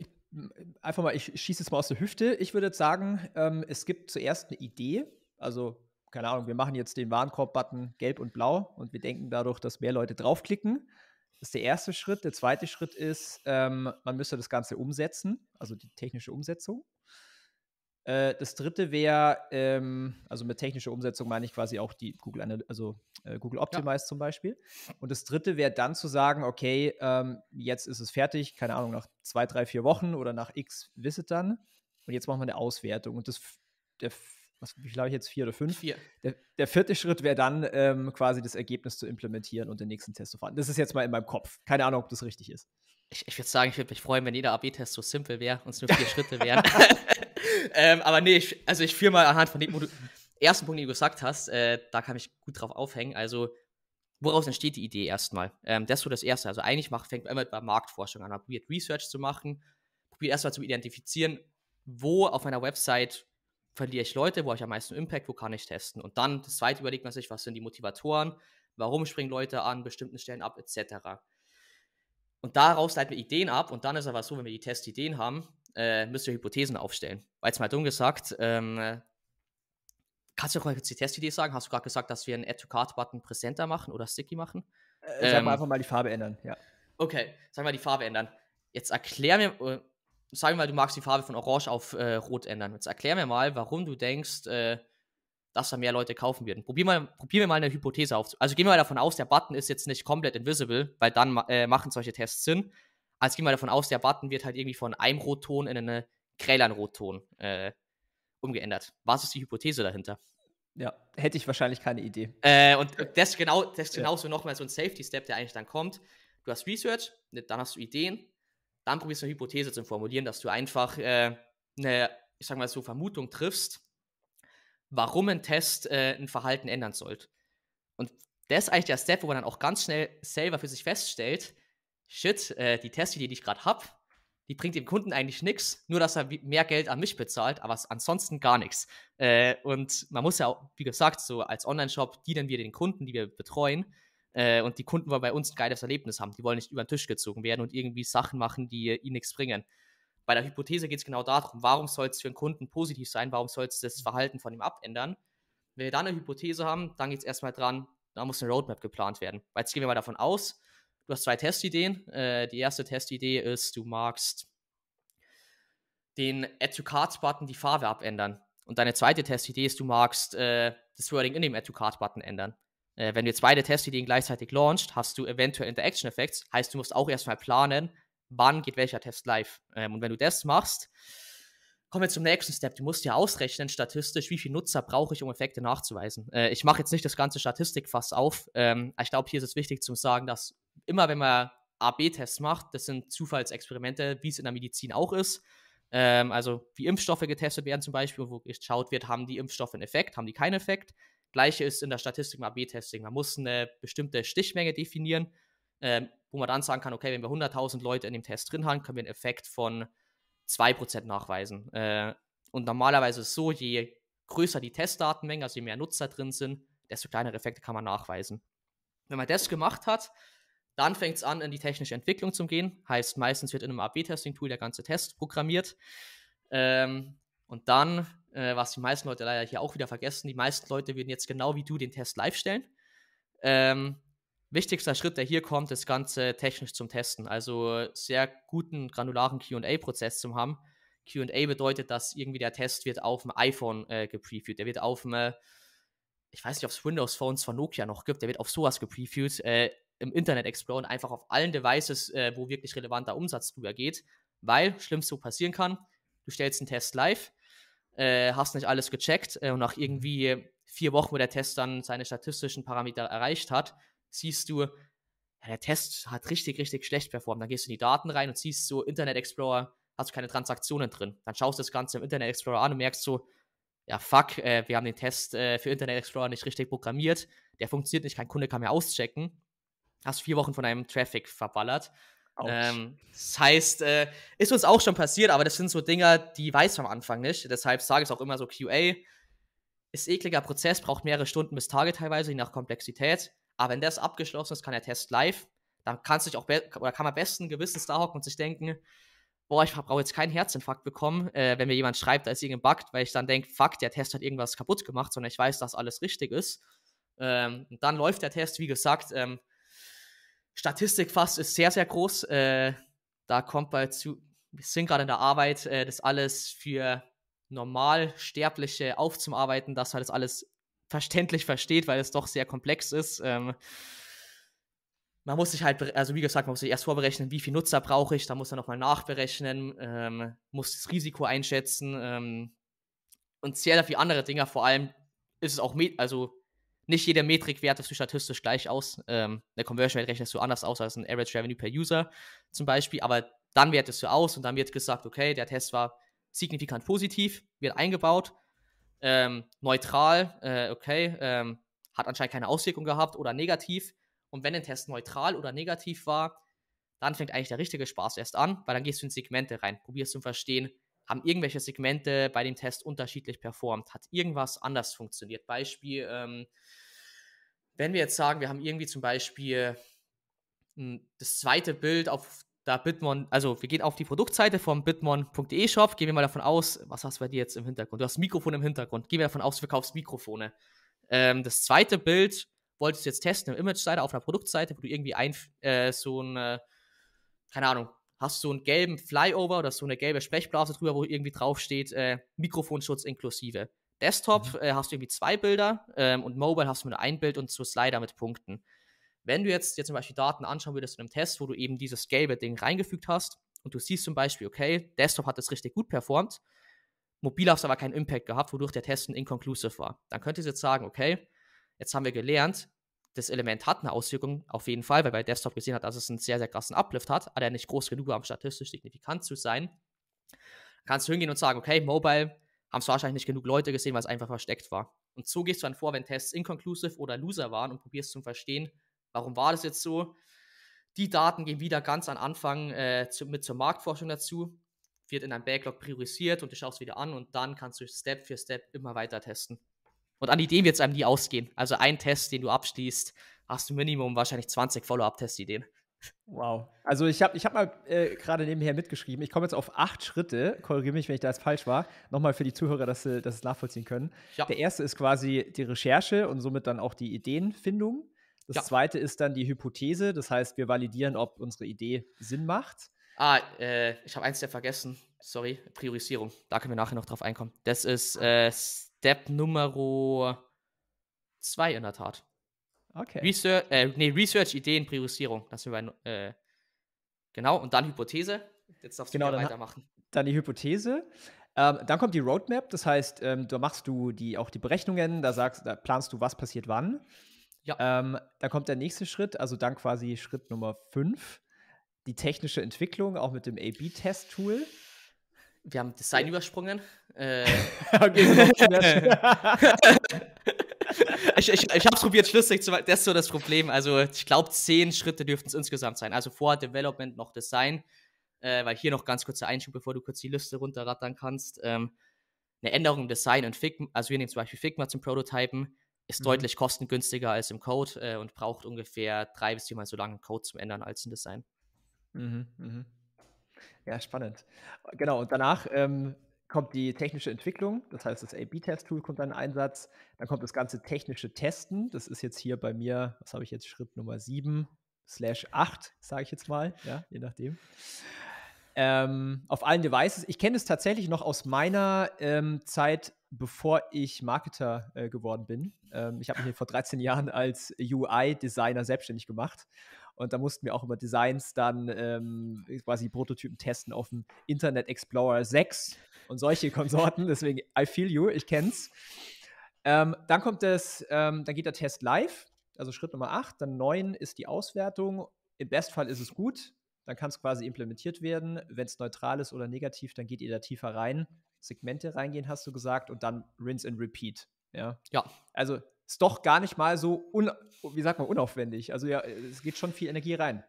einfach mal, ich schieße es mal aus der Hüfte. Ich würde sagen, ähm, es gibt zuerst eine Idee, also keine Ahnung, wir machen jetzt den Warenkorb-Button gelb und blau und wir denken dadurch, dass mehr Leute draufklicken. Das ist der erste Schritt. Der zweite Schritt ist, ähm, man müsste das Ganze umsetzen, also die technische Umsetzung. Äh, das dritte wäre, ähm, also mit technischer Umsetzung meine ich quasi auch die Google, Anal also äh, Google Optimize ja. zum Beispiel. Und das dritte wäre dann zu sagen, okay, ähm, jetzt ist es fertig, keine Ahnung, nach zwei, drei, vier Wochen oder nach x Visitern. Und jetzt machen wir eine Auswertung. Und das, der was, wie viel habe ich jetzt, vier oder fünf? Vier. Der, der vierte Schritt wäre dann ähm, quasi das Ergebnis zu implementieren und den nächsten Test zu fahren. Das ist jetzt mal in meinem Kopf. Keine Ahnung, ob das richtig ist. Ich, ich würde sagen, ich würde mich freuen, wenn jeder AB-Test so simpel wäre und es nur vier Schritte wären. [LAUGHS] ähm, aber nee, ich, also ich führe mal anhand von dem Modul ersten Punkt, den du gesagt hast, äh, da kann ich gut drauf aufhängen. Also, woraus entsteht die Idee erstmal? Ähm, das ist so das Erste. Also, eigentlich macht, fängt man immer bei Marktforschung an. Man probiert Research zu machen, probiert erstmal zu identifizieren, wo auf einer Website verliere ich Leute, wo habe ich am meisten Impact, wo kann ich testen? Und dann das zweite überlegt man sich, was sind die Motivatoren, warum springen Leute an bestimmten Stellen ab, etc. Und daraus leiten wir Ideen ab und dann ist aber so, wenn wir die Testideen haben, äh, müssen wir Hypothesen aufstellen. Weil jetzt mal dumm gesagt, ähm, äh, kannst du auch mal kurz die Testidee sagen? Hast du gerade gesagt, dass wir einen Add-to-Card-Button präsenter machen oder sticky machen? Äh, ähm, sag mal ähm, einfach mal die Farbe ändern, ja. Okay, sag mal die Farbe ändern. Jetzt erklär mir, äh, sagen wir mal, du magst die Farbe von Orange auf äh, Rot ändern. Jetzt erklär mir mal, warum du denkst, äh, dass da mehr Leute kaufen würden. Probier mal, probier mir mal eine Hypothese auf. Also gehen wir mal davon aus, der Button ist jetzt nicht komplett invisible, weil dann äh, machen solche Tests Sinn. Also gehen wir davon aus, der Button wird halt irgendwie von einem Rotton in einen grelleren Rotton äh, umgeändert. Was ist die Hypothese dahinter? Ja, hätte ich wahrscheinlich keine Idee. Äh, und das, genau, das ist genauso ja. nochmal so ein Safety-Step, der eigentlich dann kommt. Du hast Research, dann hast du Ideen, dann probierst du eine Hypothese zu formulieren, dass du einfach äh, eine, ich sag mal so, Vermutung triffst, warum ein Test äh, ein Verhalten ändern sollte. Und das ist eigentlich der Step, wo man dann auch ganz schnell selber für sich feststellt, shit, äh, die Testidee, die ich gerade habe, die bringt dem Kunden eigentlich nichts, nur dass er mehr Geld an mich bezahlt, aber ansonsten gar nichts. Äh, und man muss ja auch, wie gesagt, so als Online-Shop dienen wir den Kunden, die wir betreuen, äh, und die Kunden wollen bei uns ein geiles Erlebnis haben. Die wollen nicht über den Tisch gezogen werden und irgendwie Sachen machen, die ihnen nichts bringen. Bei der Hypothese geht es genau darum, warum soll es für einen Kunden positiv sein, warum soll es das Verhalten von ihm abändern. Wenn wir da eine Hypothese haben, dann geht es erstmal dran, da muss eine Roadmap geplant werden. Weil jetzt gehen wir mal davon aus, du hast zwei Testideen. Äh, die erste Testidee ist, du magst den Add to Cards Button die Farbe abändern. Und deine zweite Testidee ist, du magst äh, das Wording in dem Add to Card Button ändern äh, wenn du jetzt beide Testideen gleichzeitig launchst, hast du eventuell Interaction Effects. Heißt, du musst auch erstmal planen, wann geht welcher Test live. Ähm, und wenn du das machst, kommen wir zum nächsten Step. Du musst ja ausrechnen statistisch, wie viele Nutzer brauche ich, um Effekte nachzuweisen. Äh, ich mache jetzt nicht das ganze Statistikfass auf. Ähm, ich glaube, hier ist es wichtig zu sagen, dass immer wenn man AB-Tests macht, das sind Zufallsexperimente, wie es in der Medizin auch ist. Ähm, also wie Impfstoffe getestet werden zum Beispiel, wo geschaut wird, haben die Impfstoffe einen Effekt, haben die keinen Effekt. Gleiche ist in der Statistik beim AB-Testing. Man muss eine bestimmte Stichmenge definieren, ähm, wo man dann sagen kann, okay, wenn wir 100.000 Leute in dem Test drin haben, können wir einen Effekt von 2% nachweisen. Äh, und normalerweise ist es so, je größer die Testdatenmenge, also je mehr Nutzer drin sind, desto kleinere Effekte kann man nachweisen. Wenn man das gemacht hat, dann fängt es an, in die technische Entwicklung zu gehen. Heißt, meistens wird in einem AB-Testing-Tool der ganze Test programmiert. Ähm, und dann, äh, was die meisten Leute leider hier auch wieder vergessen, die meisten Leute würden jetzt genau wie du den Test live stellen. Ähm, wichtigster Schritt, der hier kommt, das Ganze technisch zum Testen. Also sehr guten, granularen QA-Prozess zu haben. QA bedeutet, dass irgendwie der Test wird auf dem iPhone äh, gepreviewt. Der wird auf dem, äh, ich weiß nicht, ob es Windows-Phones von Nokia noch gibt, der wird auf sowas gepreviewt. Äh, im Internet Explorer und einfach auf allen Devices, äh, wo wirklich relevanter Umsatz drüber geht, weil schlimmste, so passieren kann, du stellst einen Test live, äh, hast nicht alles gecheckt äh, und nach irgendwie vier Wochen, wo der Test dann seine statistischen Parameter erreicht hat, siehst du, ja, der Test hat richtig, richtig schlecht performt. Dann gehst du in die Daten rein und siehst so, Internet Explorer hast du keine Transaktionen drin. Dann schaust du das Ganze im Internet Explorer an und merkst so, ja fuck, äh, wir haben den Test äh, für Internet Explorer nicht richtig programmiert, der funktioniert nicht, kein Kunde kann mehr auschecken. Hast vier Wochen von deinem Traffic verballert ähm, das heißt, äh, ist uns auch schon passiert, aber das sind so Dinger, die weiß man am Anfang nicht. Deshalb sage ich es auch immer so: QA ist ekliger Prozess, braucht mehrere Stunden bis Tage teilweise, je nach Komplexität. Aber wenn das abgeschlossen ist, kann der Test live. Dann kannst du dich auch oder kann man besten Gewissens da hocken und sich denken, boah, ich brauche jetzt keinen Herzinfarkt bekommen, äh, wenn mir jemand schreibt, da ist irgendein Bug, weil ich dann denke, fuck, der Test hat irgendwas kaputt gemacht, sondern ich weiß, dass alles richtig ist. Ähm, dann läuft der Test, wie gesagt, ähm, Statistik fast ist sehr, sehr groß. Äh, da kommt bei zu, wir sind gerade in der Arbeit, äh, das alles für Normalsterbliche aufzuarbeiten, dass man das alles verständlich versteht, weil es doch sehr komplex ist. Ähm, man muss sich halt, also wie gesagt, man muss sich erst vorberechnen, wie viele Nutzer brauche ich, da muss man nochmal nachberechnen, ähm, muss das Risiko einschätzen ähm, und sehr, sehr viele andere Dinge. Vor allem ist es auch, also nicht jede Metrik wertest du statistisch gleich aus. Ähm, eine Conversion Rate rechnest du anders aus als ein Average Revenue per User zum Beispiel, aber dann wertest du aus und dann wird gesagt, okay, der Test war signifikant positiv, wird eingebaut, ähm, neutral, äh, okay, ähm, hat anscheinend keine Auswirkung gehabt oder negativ. Und wenn ein Test neutral oder negativ war, dann fängt eigentlich der richtige Spaß erst an, weil dann gehst du in Segmente rein, probierst zu verstehen, haben irgendwelche Segmente bei dem Test unterschiedlich performt? Hat irgendwas anders funktioniert? Beispiel, ähm, wenn wir jetzt sagen, wir haben irgendwie zum Beispiel hm, das zweite Bild auf der Bitmon, also wir gehen auf die Produktseite vom bitmon.de Shop, gehen wir mal davon aus, was hast du bei dir jetzt im Hintergrund? Du hast Mikrofon im Hintergrund, gehen wir davon aus, du verkaufst Mikrofone. Ähm, das zweite Bild wolltest du jetzt testen im Image-Seite auf einer Produktseite, wo du irgendwie ein, äh, so ein, keine Ahnung, hast so einen gelben Flyover oder so eine gelbe Sprechblase drüber, wo irgendwie draufsteht, äh, Mikrofonschutz inklusive. Desktop mhm. äh, hast du irgendwie zwei Bilder ähm, und Mobile hast du nur ein Bild und so Slider mit Punkten. Wenn du jetzt, jetzt zum Beispiel Daten anschauen würdest in einem Test, wo du eben dieses gelbe Ding reingefügt hast und du siehst zum Beispiel, okay, Desktop hat das richtig gut performt, mobil hast du aber keinen Impact gehabt, wodurch der Test inconclusive war. Dann könntest du jetzt sagen, okay, jetzt haben wir gelernt, das Element hat eine Auswirkung, auf jeden Fall, weil bei Desktop gesehen hat, dass es einen sehr, sehr krassen Uplift hat, aber er nicht groß genug war, um statistisch signifikant zu sein. Kannst du hingehen und sagen, okay, Mobile haben es wahrscheinlich nicht genug Leute gesehen, weil es einfach versteckt war. Und so gehst du dann vor, wenn Tests inconclusive oder loser waren und probierst zu verstehen, warum war das jetzt so. Die Daten gehen wieder ganz am Anfang äh, zu, mit zur Marktforschung dazu, wird in einem Backlog priorisiert und du schaust wieder an und dann kannst du Step für Step immer weiter testen. Und an Ideen wird es einem nie ausgehen. Also ein Test, den du abschließt, hast du Minimum wahrscheinlich 20 Follow-up-Test-Ideen. Wow. Also ich habe ich hab mal äh, gerade nebenher mitgeschrieben. Ich komme jetzt auf acht Schritte. Korrigiere mich, wenn ich da jetzt falsch war. Nochmal für die Zuhörer, dass sie das nachvollziehen können. Ja. Der erste ist quasi die Recherche und somit dann auch die Ideenfindung. Das ja. zweite ist dann die Hypothese. Das heißt, wir validieren, ob unsere Idee Sinn macht. Ah, äh, ich habe eins der vergessen. Sorry, Priorisierung. Da können wir nachher noch drauf einkommen. Das ist äh, Step Nummer 2 in der Tat. Okay. Research, äh, nee, Research, Ideen, Priorisierung. Das sind wir äh, genau, und dann Hypothese. Jetzt darfst du genau, dann weitermachen. Dann die Hypothese. Ähm, dann kommt die Roadmap, das heißt, ähm, da machst du die, auch die Berechnungen, da sagst, da planst du, was passiert wann. Ja. Ähm, dann kommt der nächste Schritt, also dann quasi Schritt Nummer 5, die technische Entwicklung, auch mit dem A-B-Test-Tool. Wir haben Design übersprungen. Äh, [LAUGHS] okay, [LAUGHS] ich ich, ich habe es probiert, schlüssig zu machen. Das ist so das Problem. Also, ich glaube, zehn Schritte dürften es insgesamt sein. Also vor Development noch Design. Äh, weil hier noch ganz kurzer Einschub, bevor du kurz die Liste runterrattern kannst. Ähm, eine Änderung im Design und Figma, also wir nehmen zum Beispiel Figma zum Prototypen, ist mhm. deutlich kostengünstiger als im Code äh, und braucht ungefähr drei bis viermal so lange Code zum Ändern als im Design. Mhm, mhm. Ja, spannend. Genau, und danach ähm, kommt die technische Entwicklung, das heißt, das A-B-Test-Tool kommt dann in Einsatz. Dann kommt das ganze technische Testen. Das ist jetzt hier bei mir, was habe ich jetzt, Schritt Nummer 7 slash 8, sage ich jetzt mal, ja, je nachdem. Ähm, auf allen Devices. Ich kenne es tatsächlich noch aus meiner ähm, Zeit, bevor ich Marketer äh, geworden bin. Ähm, ich habe mich ah. vor 13 Jahren als UI-Designer selbstständig gemacht und da mussten wir auch über Designs dann ähm, äh, quasi Prototypen testen auf dem Internet Explorer 6 und solche [LAUGHS] Konsorten. Deswegen, I feel you, ich kenn's. Ähm, dann kommt das, ähm, dann geht der Test live, also Schritt Nummer 8. Dann 9 ist die Auswertung. Im Bestfall ist es gut, dann kann es quasi implementiert werden. Wenn es neutral ist oder negativ, dann geht ihr da tiefer rein. Segmente reingehen, hast du gesagt, und dann rinse and repeat. Ja. ja. Also ist doch gar nicht mal so, wie sagt man, unaufwendig. Also ja, es geht schon viel Energie rein.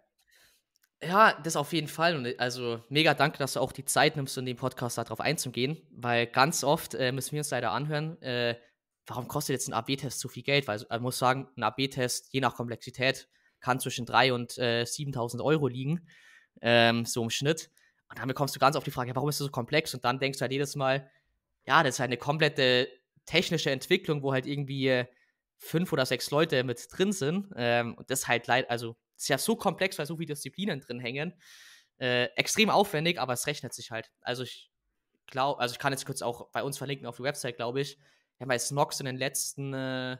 Ja, das auf jeden Fall. Und äh, also mega danke, dass du auch die Zeit nimmst, um den Podcast darauf einzugehen, weil ganz oft äh, müssen wir uns leider anhören, äh, warum kostet jetzt ein AB-Test so viel Geld? Weil man muss sagen, ein AB-Test, je nach Komplexität, kann zwischen 3.000 und äh, 7.000 Euro liegen, ähm, so im Schnitt. Und damit kommst du ganz auf die Frage, warum ist das so komplex? Und dann denkst du halt jedes Mal, ja, das ist halt eine komplette technische Entwicklung, wo halt irgendwie äh, fünf oder sechs Leute mit drin sind. Ähm, und das halt leid, also ist ja so komplex, weil so viele Disziplinen drin hängen. Äh, extrem aufwendig, aber es rechnet sich halt. Also ich glaube, also ich kann jetzt kurz auch bei uns verlinken auf die Website, glaube ich. Wir haben bei Snox in den letzten, äh,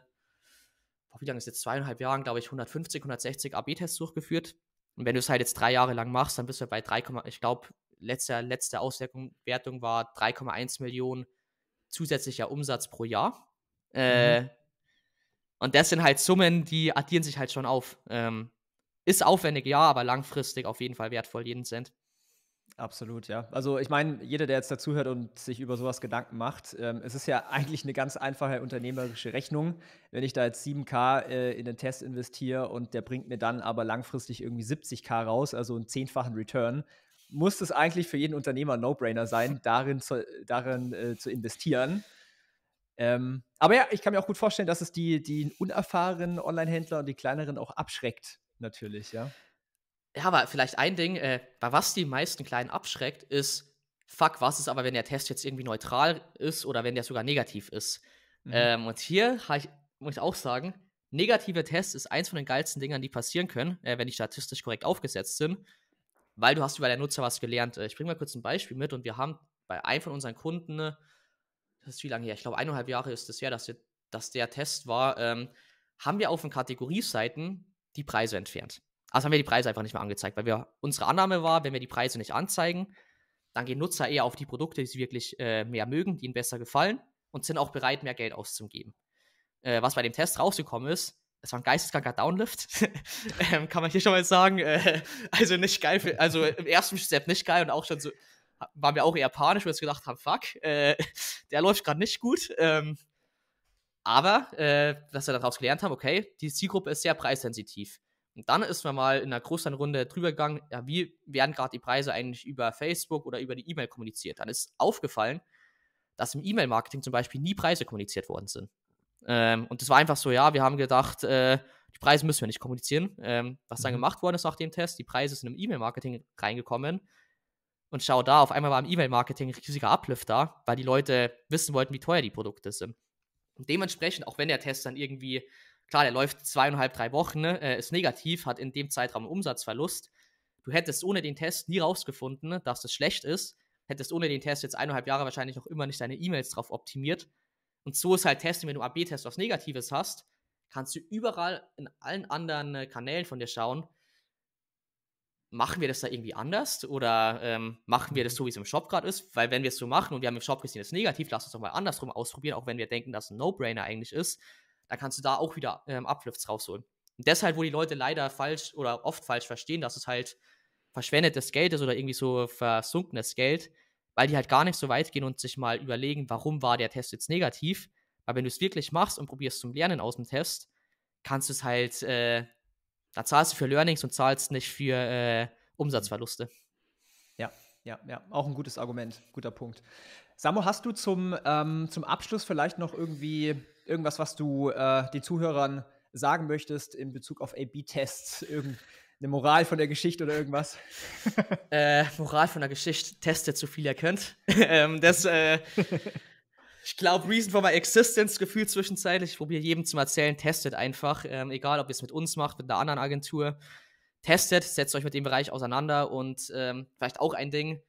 wie lange ist jetzt zweieinhalb Jahren, glaube ich, 150, 160 AB-Tests durchgeführt. Und wenn du es halt jetzt drei Jahre lang machst, dann bist du bei 3, ich glaube, letzte, letzte Auswertung war 3,1 Millionen zusätzlicher Umsatz pro Jahr. Mhm. Äh, und das sind halt Summen, die addieren sich halt schon auf. Ähm, ist aufwendig, ja, aber langfristig auf jeden Fall wertvoll, jeden Cent. Absolut, ja. Also ich meine, jeder, der jetzt dazuhört und sich über sowas Gedanken macht, ähm, es ist ja [LAUGHS] eigentlich eine ganz einfache unternehmerische Rechnung. Wenn ich da jetzt 7K äh, in den Test investiere und der bringt mir dann aber langfristig irgendwie 70K raus, also einen zehnfachen Return, muss es eigentlich für jeden Unternehmer ein No-Brainer sein, darin zu, darin, äh, zu investieren. Ähm, aber ja, ich kann mir auch gut vorstellen, dass es die, die unerfahrenen Online-Händler und die kleineren auch abschreckt, natürlich, ja. Ja, aber vielleicht ein Ding, äh, bei was die meisten Kleinen abschreckt, ist, fuck, was ist aber, wenn der Test jetzt irgendwie neutral ist oder wenn der sogar negativ ist? Mhm. Ähm, und hier ich, muss ich auch sagen, negative Tests ist eins von den geilsten Dingern, die passieren können, äh, wenn die statistisch korrekt aufgesetzt sind, weil du hast über der Nutzer was gelernt. Äh, ich bringe mal kurz ein Beispiel mit und wir haben bei einem von unseren Kunden äh, das ist wie lange her? Ich glaube, eineinhalb Jahre ist es das her, dass, wir, dass der Test war. Ähm, haben wir auf den Kategorieseiten die Preise entfernt. Also haben wir die Preise einfach nicht mehr angezeigt, weil wir, unsere Annahme war, wenn wir die Preise nicht anzeigen, dann gehen Nutzer eher auf die Produkte, die sie wirklich äh, mehr mögen, die ihnen besser gefallen und sind auch bereit, mehr Geld auszugeben. Äh, was bei dem Test rausgekommen ist, es war ein geisteskranker Downlift, [LAUGHS] ähm, kann man hier schon mal sagen. Äh, [LAUGHS] also nicht geil, für, also im ersten Step nicht geil und auch schon so waren wir auch eher panisch, weil ich gedacht haben, fuck, äh, [LAUGHS] der läuft gerade nicht gut. Ähm, aber, äh, dass wir daraus gelernt haben, okay, die Zielgruppe ist sehr preissensitiv. Und dann ist man mal in einer größeren Runde drüber gegangen, ja, wie werden gerade die Preise eigentlich über Facebook oder über die E-Mail kommuniziert? Dann ist aufgefallen, dass im E-Mail-Marketing zum Beispiel nie Preise kommuniziert worden sind. Ähm, und das war einfach so, ja, wir haben gedacht, äh, die Preise müssen wir nicht kommunizieren. Ähm, was dann mhm. gemacht worden ist nach dem Test, die Preise sind im E-Mail-Marketing reingekommen und schau da, auf einmal war im E-Mail-Marketing ein riesiger Uplift da, weil die Leute wissen wollten, wie teuer die Produkte sind. Und dementsprechend, auch wenn der Test dann irgendwie, klar, der läuft zweieinhalb, drei Wochen, ne, äh, ist negativ, hat in dem Zeitraum einen Umsatzverlust. Du hättest ohne den Test nie rausgefunden, ne, dass das schlecht ist. Hättest ohne den Test jetzt eineinhalb Jahre wahrscheinlich auch immer nicht deine E-Mails drauf optimiert. Und so ist halt Testing, wenn du AB-Test was Negatives hast, kannst du überall in allen anderen äh, Kanälen von dir schauen, machen wir das da irgendwie anders oder ähm, machen wir das mhm. so, wie es im Shop gerade ist? Weil wenn wir es so machen und wir haben im Shop gesehen, das ist negativ, lass uns doch mal andersrum ausprobieren, auch wenn wir denken, dass ein No-Brainer eigentlich ist, dann kannst du da auch wieder ähm, Uplifts rausholen. Und deshalb, wo die Leute leider falsch oder oft falsch verstehen, dass es halt verschwendetes Geld ist oder irgendwie so versunkenes Geld, weil die halt gar nicht so weit gehen und sich mal überlegen, warum war der Test jetzt negativ. Weil wenn du es wirklich machst und probierst zum Lernen aus dem Test, kannst du es halt äh, da zahlst du für Learnings und zahlst nicht für äh, Umsatzverluste. Ja, ja, ja. Auch ein gutes Argument, guter Punkt. Samo, hast du zum, ähm, zum Abschluss vielleicht noch irgendwie irgendwas, was du äh, den Zuhörern sagen möchtest in Bezug auf A-B-Tests? Irgendeine Moral von der Geschichte oder irgendwas? äh, Moral von der Geschichte, testet so viel ihr könnt. [LAUGHS] ähm, das, äh, [LAUGHS] Ich glaube, Reason for my existence gefühlt zwischenzeitlich. Ich probiere jedem zu erzählen, testet einfach. Ähm, egal, ob ihr es mit uns macht, mit einer anderen Agentur. Testet, setzt euch mit dem Bereich auseinander und ähm, vielleicht auch ein Ding.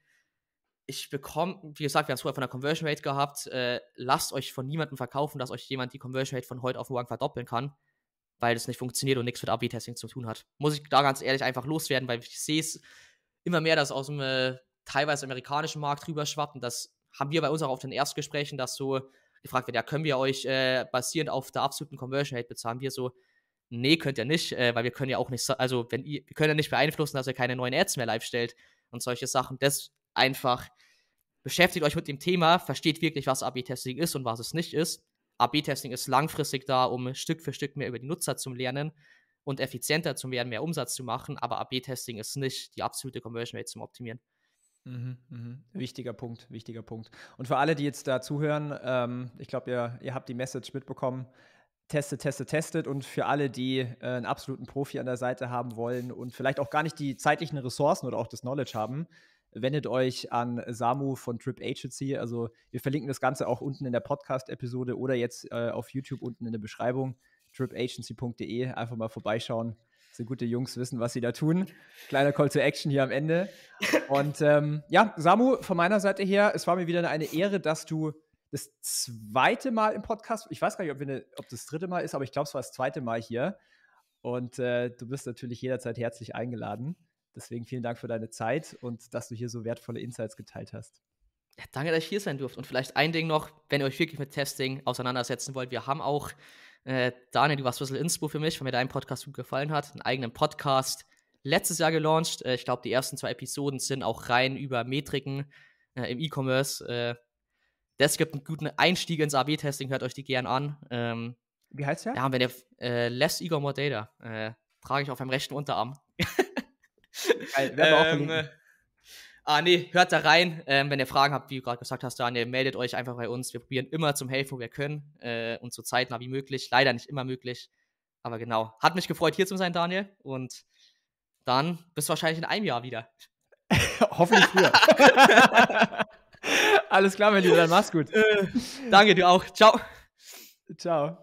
Ich bekomme, wie gesagt, wir haben es vorher von der Conversion Rate gehabt. Äh, lasst euch von niemandem verkaufen, dass euch jemand die Conversion Rate von heute auf morgen verdoppeln kann, weil das nicht funktioniert und nichts mit AB-Testing zu tun hat. Muss ich da ganz ehrlich einfach loswerden, weil ich sehe es immer mehr, dass aus dem äh, teilweise amerikanischen Markt rüberschwappen, dass haben wir bei uns auch auf den Erstgesprächen, dass so gefragt wird, ja, können wir euch äh, basierend auf der absoluten Conversion Rate bezahlen? Wir so, nee, könnt ihr nicht, äh, weil wir können ja auch nicht, also wenn ihr, wir können ja nicht beeinflussen, dass ihr keine neuen Ads mehr live stellt und solche Sachen. Das einfach beschäftigt euch mit dem Thema, versteht wirklich, was AB-Testing ist und was es nicht ist. AB-Testing ist langfristig da, um Stück für Stück mehr über die Nutzer zu lernen und effizienter zu werden, mehr Umsatz zu machen, aber AB-Testing ist nicht die absolute Conversion Rate zum Optimieren. Mhm, mhm. Wichtiger Punkt, wichtiger Punkt. Und für alle, die jetzt da zuhören, ähm, ich glaube, ihr, ihr habt die Message mitbekommen. Testet, testet, testet. Und für alle, die äh, einen absoluten Profi an der Seite haben wollen und vielleicht auch gar nicht die zeitlichen Ressourcen oder auch das Knowledge haben, wendet euch an Samu von Trip Agency. Also wir verlinken das Ganze auch unten in der Podcast-Episode oder jetzt äh, auf YouTube unten in der Beschreibung tripagency.de. Einfach mal vorbeischauen. So gute Jungs wissen, was sie da tun. Kleiner Call to Action hier am Ende. Und ähm, ja, Samu, von meiner Seite her, es war mir wieder eine Ehre, dass du das zweite Mal im Podcast, ich weiß gar nicht, ob, eine, ob das dritte Mal ist, aber ich glaube, es war das zweite Mal hier. Und äh, du bist natürlich jederzeit herzlich eingeladen. Deswegen vielen Dank für deine Zeit und dass du hier so wertvolle Insights geteilt hast. Ja, danke, dass ich hier sein durfte. Und vielleicht ein Ding noch, wenn ihr euch wirklich mit Testing auseinandersetzen wollt. Wir haben auch äh, Daniel, du warst ein bisschen Inspo für mich, weil mir dein Podcast gut gefallen hat. Einen eigenen Podcast letztes Jahr gelauncht. Äh, ich glaube, die ersten zwei Episoden sind auch rein über Metriken äh, im E-Commerce. Äh, das gibt einen guten Einstieg ins AB-Testing, hört euch die gern an. Ähm, Wie heißt der? Da haben wir den äh, Less Ego More Data. Äh, trage ich auf meinem rechten Unterarm. [LAUGHS] Geil, werden wir auch verlinken. Ähm, Ah, nee, hört da rein. Ähm, wenn ihr Fragen habt, wie du gerade gesagt hast, Daniel, meldet euch einfach bei uns. Wir probieren immer zum Helfen, wo wir können äh, und so zeitnah wie möglich. Leider nicht immer möglich. Aber genau. Hat mich gefreut, hier zu sein, Daniel. Und dann bist du wahrscheinlich in einem Jahr wieder. [LAUGHS] Hoffentlich früher. [LAUGHS] Alles klar, mein Lieber, dann mach's gut. Äh, danke, du auch. Ciao. Ciao.